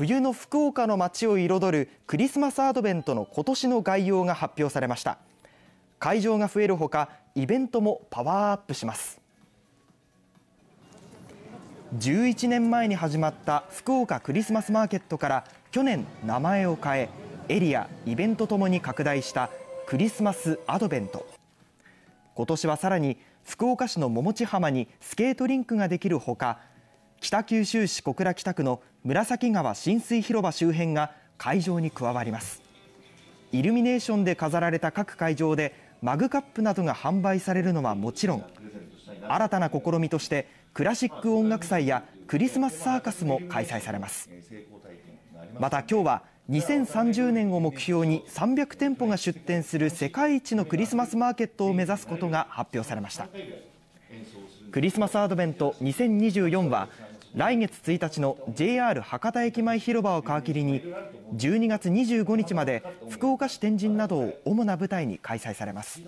冬の福岡の街を彩るクリスマスアドベントの今年の概要が発表されました会場が増えるほかイベントもパワーアップします11年前に始まった福岡クリスマスマーケットから去年名前を変えエリアイベントともに拡大したクリスマスアドベント今年はさらに福岡市の桃地浜にスケートリンクができるほか北九州市小倉北区の紫川親水広場周辺が会場に加わりますイルミネーションで飾られた各会場でマグカップなどが販売されるのはもちろん新たな試みとしてクラシック音楽祭やクリスマスサーカスも開催されますまた今日は2030年を目標に300店舗が出店する世界一のクリスマスマーケットを目指すことが発表されましたクリスマスアドベント2024は来月1日の JR 博多駅前広場を皮切りに12月25日まで福岡市天神などを主な舞台に開催されます。